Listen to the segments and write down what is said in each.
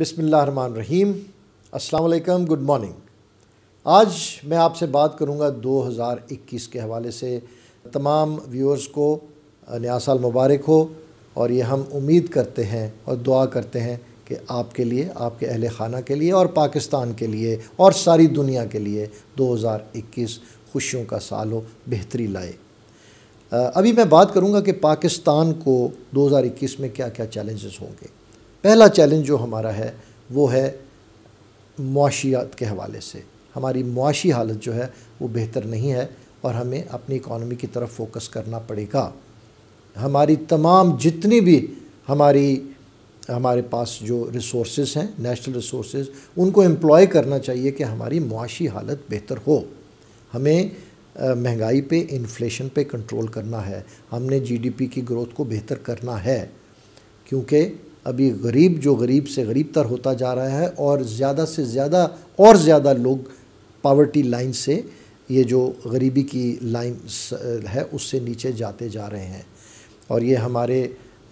बिसमीम अस्सलाम good morning आज मैं आपसे बात करूंगा 2021 के हवाले से तमाम व्यूअर्स को नया साल मुबारक हो और ये हम उम्मीद करते हैं और दुआ करते हैं कि आपके लिए आपके अहल खाना के लिए और पाकिस्तान के लिए और सारी दुनिया के लिए 2021 खुशियों का साल हो बेहतरी लाए अभी मैं बात करूंगा कि पाकिस्तान को 2021 में क्या क्या चैलेंजेस होंगे पहला चैलेंज जो हमारा है वो है मुआशियात के हवाले से हमारी मुआशी हालत जो है वो बेहतर नहीं है और हमें अपनी इकानमी की तरफ फोकस करना पड़ेगा हमारी तमाम जितनी भी हमारी हमारे पास जो रिसोर्स हैं नेशनल रिसोर्स उनको एम्प्लॉय करना चाहिए कि हमारी मुआशी हालत बेहतर हो हमें महंगाई पे इन्फ्लेशन पे कंट्रोल करना है हमने जीडीपी की ग्रोथ को बेहतर करना है क्योंकि अभी गरीब जो गरीब से गरीब तर होता जा रहा है और ज़्यादा से ज़्यादा और ज़्यादा लोग पावर्टी लाइन से ये जो गरीबी की लाइन है उससे नीचे जाते जा रहे हैं और ये हमारे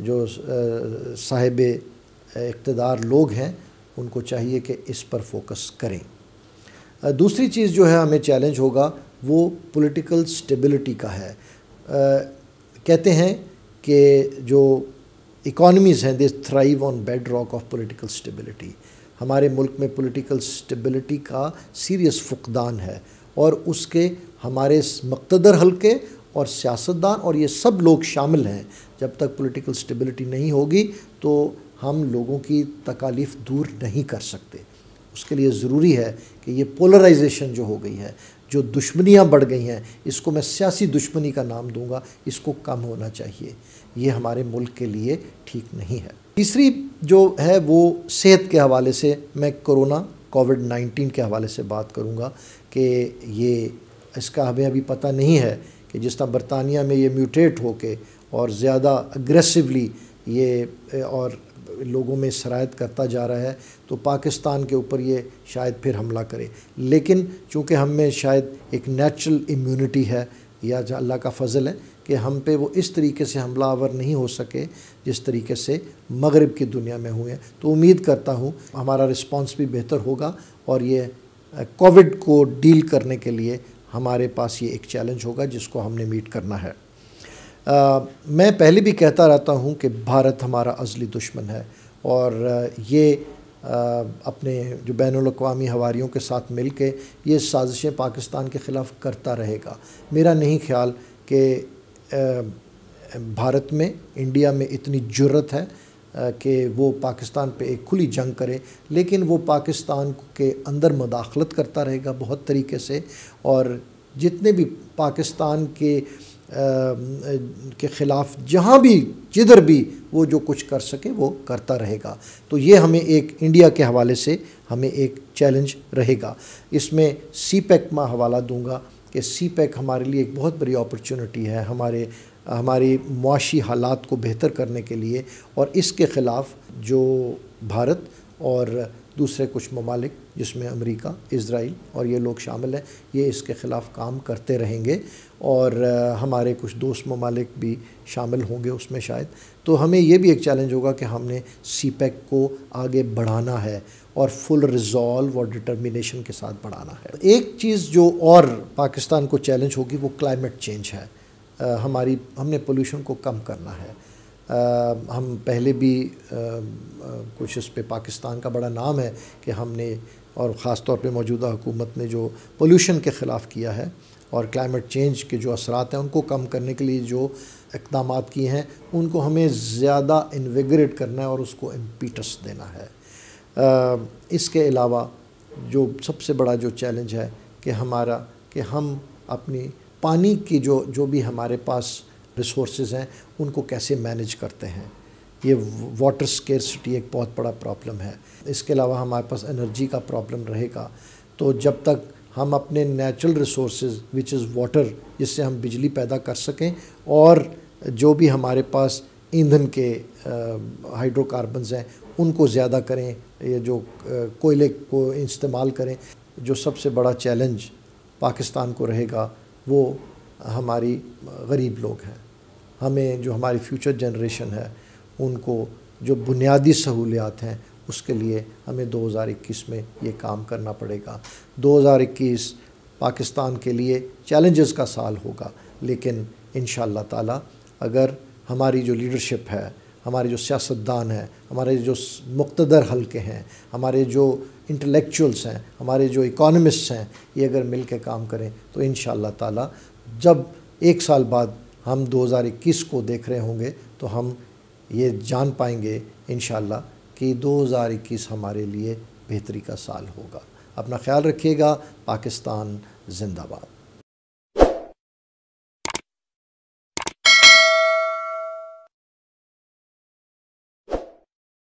जो साहिब इकतदार लोग हैं उनको चाहिए कि इस पर फोकस करें दूसरी चीज़ जो है हमें चैलेंज होगा वो पॉलिटिकल स्टेबिलिटी का है आ, कहते हैं कि जो इकॉनमीज़ हैं they thrive on bed rock of political stability हमारे मुल्क में पॉलिटिकल स्टेबिलिटी का सीरियस फुकदान है और उसके हमारे मकतदर हलके और सियासतदान और ये सब लोग शामिल हैं जब तक पॉलिटिकल स्टेबिलिटी नहीं होगी तो हम लोगों की तकालीफ दूर नहीं कर सकते उसके लिए ज़रूरी है कि ये पोलराइजेशन जो हो गई है जो दुश्मनियाँ बढ़ गई हैं इसको मैं सियासी दुश्मनी का नाम दूंगा इसको कम होना चाहिए ये हमारे मुल्क के लिए ठीक नहीं है तीसरी जो है वो सेहत के हवाले से मैं कोरोना कोविड 19 के हवाले से बात करूँगा कि ये इसका हमें अभी पता नहीं है कि जिस तरह बरतानिया में ये म्यूटेट होके और ज़्यादा अग्रेसिवली ये और लोगों में शरात करता जा रहा है तो पाकिस्तान के ऊपर ये शायद फिर हमला करे लेकिन चूँकि हम में शायद एक नेचुरल इम्यूनिटी है या अल्लाह का फजल है कि हम पे वो इस तरीके से हमला आवर नहीं हो सके जिस तरीके से मगरब की दुनिया में हुए तो उम्मीद करता हूँ हमारा रिस्पॉन्स भी बेहतर होगा और ये कोविड को डील करने के लिए हमारे पास ये एक चैलेंज होगा जिसको हमने मीट करना है आ, मैं पहले भी कहता रहता हूँ कि भारत हमारा अजली दुश्मन है और ये आ, अपने जो बैन अवी हवारीयों के साथ मिल के ये साजिशें पाकिस्तान के ख़िलाफ़ करता रहेगा मेरा नहीं ख्याल कि भारत में इंडिया में इतनी जरूरत है कि वो पाकिस्तान पे एक खुली जंग करे लेकिन वो पाकिस्तान के अंदर मदाखलत करता रहेगा बहुत तरीके से और जितने भी पाकिस्तान के के ख़िलाफ़ जहाँ भी जिधर भी वो जो कुछ कर सके वो करता रहेगा तो ये हमें एक इंडिया के हवाले से हमें एक चैलेंज रहेगा इसमें सी पैक में हवाला दूँगा कि सी पैक e हमारे लिए एक बहुत बड़ी अपॉर्चुनिटी है हमारे हमारी मुआशी हालात को बेहतर करने के लिए और इसके ख़िलाफ़ जो भारत और दूसरे कुछ ममालिक जिसमें अमेरिका इसराइल और ये लोग शामिल हैं ये इसके ख़िलाफ़ काम करते रहेंगे और हमारे कुछ दोस्त ममालिक भी शामिल होंगे उसमें शायद तो हमें ये भी एक चैलेंज होगा कि हमने सी e को आगे बढ़ाना है और फुल रिजॉल्व और डिटर्मिनेशन के साथ बढ़ाना है एक चीज़ जो और पाकिस्तान को चैलेंज होगी वो क्लाइमेट चेंज है हमारी हमने पोल्यूशन को कम करना है हम पहले भी कुछ इस पर पाकिस्तान का बड़ा नाम है कि हमने और ख़ास तौर पे मौजूदा हुकूमत ने जो पोल्यूशन के ख़िलाफ़ किया है और क्लाइमेट चेंज के जो असरात हैं उनको कम करने के लिए जो इकदाम किए हैं उनको हमें ज़्यादा इन्वेग्रेट करना है और उसको इम्पीटस देना है आ, इसके अलावा जो सबसे बड़ा जो चैलेंज है कि हमारा कि हम अपनी पानी की जो जो भी हमारे पास रिसोर्सेज हैं उनको कैसे मैनेज करते हैं ये वाटर स्केरसिटी एक बहुत बड़ा प्रॉब्लम है इसके अलावा हमारे पास एनर्जी का प्रॉब्लम रहेगा तो जब तक हम अपने natural resource which is water जिससे हम बिजली पैदा कर सकें और जो भी हमारे पास ईंधन के हाइड्रोकार्बन हैं उनको ज़्यादा करें या जो कोयले को इस्तेमाल करें जो सबसे बड़ा चैलेंज पाकिस्तान को रहेगा वो हमारी गरीब लोग हैं हमें जो हमारी फ्यूचर जनरेशन है उनको जो बुनियादी सहूलियात हैं उसके लिए हमें 2021 में ये काम करना पड़ेगा 2021 पाकिस्तान के लिए चैलेंजेस का साल होगा लेकिन इन ताला अगर हमारी जो लीडरशिप है हमारे जो सियासतदान हैं हमारे जो मुक्तदर हलके हैं हमारे जो इंटेलेक्चुअल्स हैं हमारे जो इकोनॉमिस्ट्स हैं ये अगर मिल के काम करें तो इन ताला जब एक साल बाद हम 2021 को देख रहे होंगे तो हम ये जान पाएंगे इन कि 2021 हमारे लिए बेहतरी का साल होगा अपना ख्याल रखिएगा पाकिस्तान जिंदाबाद